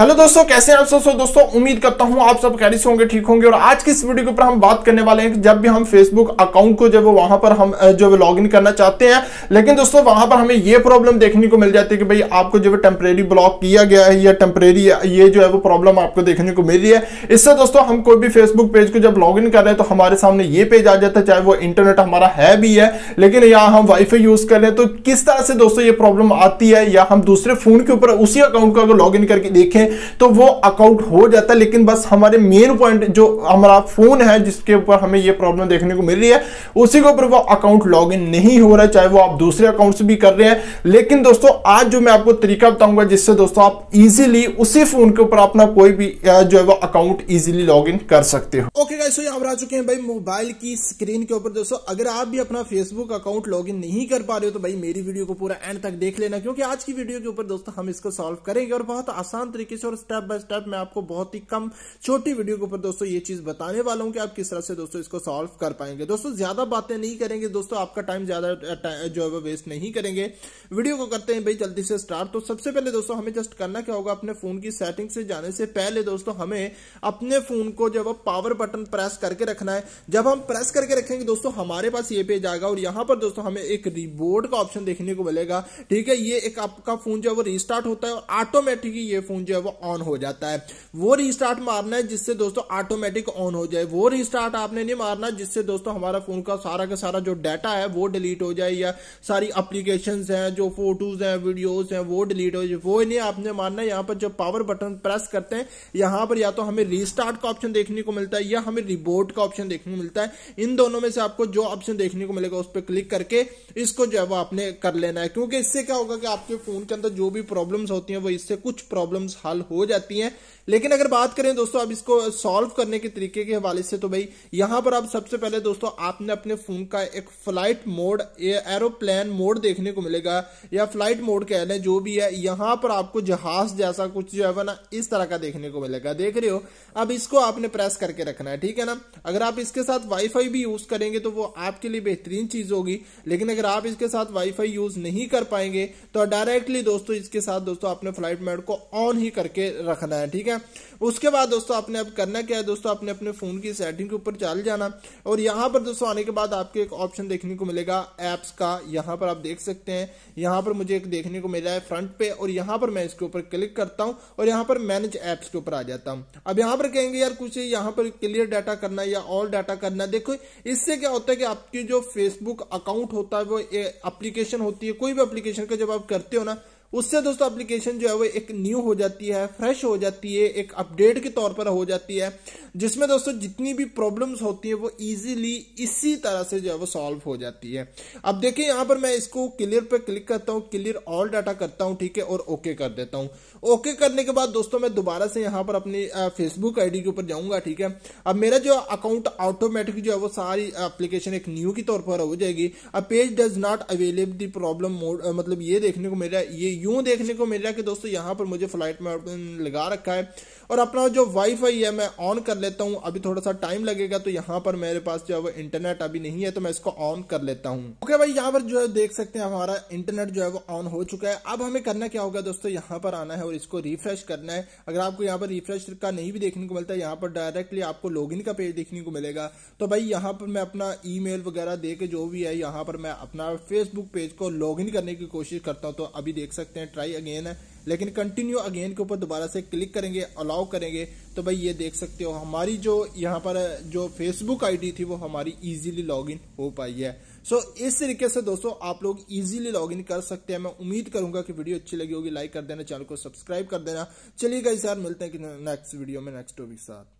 hello दोस्तों कैसे हैं आप सब दोस्तों उम्मीद करता हूं आप सब कैरिस होंगे ठीक होंगे और आज की इस वीडियो के ऊपर हम बात करने वाले हैं जब भी हम फेसबुक अकाउंट को जब वहां पर हम जो है इन करना चाहते हैं लेकिन दोस्तों वहां पर हमें ये प्रॉब्लम देखने को मिल जाती है कि भाई आपको जो है टेम्परेरी ब्लॉक किया गया है या टेम्परेरी ये जो है वो प्रॉब्लम आपको देखने को मिल रही है इससे दोस्तों हम कोई भी फेसबुक पेज को जब लॉग इन कर रहे हैं तो हमारे सामने ये पेज आ जाता है चाहे वो इंटरनेट हमारा है भी है लेकिन या हम वाईफाई यूज कर रहे हैं तो किस तरह से दोस्तों ये प्रॉब्लम आती है या हम दूसरे फोन के ऊपर उसी अकाउंट को अगर लॉग करके देखें तो वो अकाउंट हो जाता है लेकिन बस हमारे मेन पॉइंट जो हमारा फोन है जिसके ऊपर हमें ये प्रॉब्लम देखने को मिल रही है उसी के ऊपर वो अकाउंट लॉग नहीं हो रहा चाहे वो आप दूसरे अकाउंट से भी कर रहे हैं लेकिन दोस्तों आज जो मैं आपको तरीका बताऊंगा जिससे दोस्तों आप इजीली उसी फोन के ऊपर अपना कोई भी जो है वो अकाउंट इजीली लॉग कर सकते हो ओके दोस्तों यहाँ पर आ चुके हैं भाई मोबाइल की स्क्रीन के ऊपर दोस्तों अगर आप भी अपना फेसबुक अकाउंट लॉगिन नहीं कर पा रहे हो तो भाई मेरी वीडियो को पूरा एंड तक देख लेना क्योंकि आज की वीडियो के ऊपर दोस्तों हम इसको सॉल्व करेंगे और बहुत आसान तरीके से और स्टेप बाय स्टेप मैं आपको बहुत ही कम छोटी वीडियो के ऊपर दोस्तों ये चीज बताने वाला हूँ कि आप किस तरह से दोस्तों इसको सोल्व कर पाएंगे दोस्तों ज्यादा बातें नहीं करेंगे दोस्तों आपका टाइम ज्यादा जो है वो वेस्ट नहीं करेंगे वीडियो को करते हैं भाई जल्दी से स्टार्ट तो सबसे पहले दोस्तों हमें जस्ट करना क्या होगा अपने फोन की सेटिंग से जाने से पहले दोस्तों हमें अपने फोन को जब पावर बटन प्रेस करके रखना है जब हम प्रेस करके रखेंगे दोस्तों हमारे पास ये पेज आएगा और यहाँ पर दोस्तों हमें एक रिबोर्ड का ऑप्शन देखने को मिलेगा ठीक है ये एक आपका फोन जो है वो रिस्टार्ट होता है और ऑटोमेटिक ये फोन जो है वो ऑन हो जाता है वो रिस्टार्ट मारना है जिससे दोस्तों ऑटोमेटिक ऑन हो जाए वो रिस्टार्ट आपने नहीं मारना जिससे दोस्तों हमारा फोन का सारा का सारा जो डाटा है वो डिलीट हो जाए या सारी अप्लीकेशन है जो फोटोज है वीडियोज है वो डिलीट हो जाए वो नहीं आपने मारना है यहाँ पर जो पावर बटन प्रेस करते हैं यहाँ पर या तो हमें रिस्टार्ट का ऑप्शन देखने को मिलता है या हमें पे रिबोट का ऑप्शन देखने को मिलता है इन दोनों में से आपको जो ऑप्शन देखने को मिलेगा उस पर क्लिक करके इसको जो है वो आपने कर लेना है क्योंकि इससे क्या होगा कि आपके फोन के अंदर जो भी प्रॉब्लम्स होती हैं वो इससे कुछ प्रॉब्लम्स हल हो जाती हैं लेकिन अगर बात करें दोस्तों अब इसको सॉल्व करने के तरीके के हवाले से तो भाई यहां पर आप सबसे पहले दोस्तों आपने अपने फोन का एक फ्लाइट मोड एरोप्लेन मोड देखने को मिलेगा या फ्लाइट मोड कह लें जो भी है यहां पर आपको जहाज जैसा कुछ जो है ना इस तरह का देखने को मिलेगा देख रहे हो अब इसको आपने प्रेस करके रखना है ठीक ठीक है ना अगर आप इसके साथ वाईफाई भी यूज करेंगे तो वो आपके लिए बेहतरीन चीज होगी लेकिन अगर आप इसके साथ वाईफाई यूज नहीं कर पाएंगे तो डायरेक्टली दोस्तों इसके साथ दोस्तों आपने फ्लाइट मोड को ऑन ही करके रखना है ठीक है उसके बाद दोस्तों आपने अब करना क्या है दोस्तों आपने अपने फोन की सेटिंग के ऊपर चल जाना और यहां पर दोस्तों आने के बाद आपके एक ऑप्शन देखने को मिलेगा एप्स का यहां पर आप देख सकते हैं यहां पर मुझे एक देखने को मिला है फ्रंट पे और यहां पर मैं इसके ऊपर क्लिक करता हूं और यहां पर मैनेज एप्स के ऊपर आ जाता हूं अब यहां पर कहेंगे यार कुछ यहां पर क्लियर डाटा करना या ऑल डाटा करना देखो इससे क्या होता है कि आपकी जो फेसबुक अकाउंट होता है वो एप्लीकेशन होती है कोई भी एप्लीकेशन का जब आप करते हो ना उससे दोस्तों एप्लीकेशन जो है वो एक न्यू हो जाती है फ्रेश हो जाती है एक अपडेट के तौर पर हो जाती है जिसमें दोस्तों जितनी भी प्रॉब्लम्स होती है वो इजीली इसी तरह से जो है वो सॉल्व हो जाती है अब देखिए यहाँ पर मैं इसको क्लियर पर क्लिक करता हूँ क्लियर ऑल डाटा करता हूँ ठीक है और ओके कर देता हूँ ओके करने के बाद दोस्तों मैं दोबारा से यहाँ पर अपनी फेसबुक आईडी के ऊपर जाऊंगा ठीक है अब मेरा जो अकाउंट ऑटोमेटिक जो है वो सारी एप्लीकेशन एक न्यू के तौर पर हो जाएगी अब page does not available the problem mode मतलब ये देखने को मेरा ये यूं देखने को मिल रहा है कि दोस्तों यहाँ पर मुझे फ्लाइट में लगा रखा है और अपना जो वाईफाई है मैं ऑन कर लेता हूँ अभी थोड़ा सा टाइम लगेगा तो यहाँ पर मेरे पास जो है वो इंटरनेट अभी नहीं है तो मैं इसको ऑन कर लेता हूँ ओके भाई यहाँ पर जो है देख सकते हैं हमारा इंटरनेट जो है वो ऑन हो चुका है अब हमें करना क्या होगा दोस्तों यहाँ पर आना है और इसको रिफ्रेश करना है अगर आपको यहाँ पर रिफ्रेश का नहीं भी देखने को मिलता है यहाँ पर डायरेक्टली आपको लॉग का पेज देखने को मिलेगा तो भाई यहाँ पर मैं अपना ई वगैरह दे जो भी है यहाँ पर मैं अपना फेसबुक पेज को लॉग करने की कोशिश करता हूँ तो अभी देख सकते सकते हैं ट्राई अगेन है लेकिन कंटिन्यू अगेन के ऊपर दोबारा से क्लिक करेंगे अलाउ करेंगे तो भाई ये देख सकते हो हमारी जो यहाँ पर जो फेसबुक आईडी थी वो हमारी इजीली लॉगिन हो पाई है सो so, इस तरीके से दोस्तों आप लोग इजीली लॉगिन कर सकते हैं मैं उम्मीद करूंगा कि वीडियो अच्छी लगी होगी लाइक कर देना चैनल को सब्सक्राइब कर देना चलिए गाइस सर मिलते हैं नेक्स्ट वीडियो में नेक्स्ट टॉपिक साथ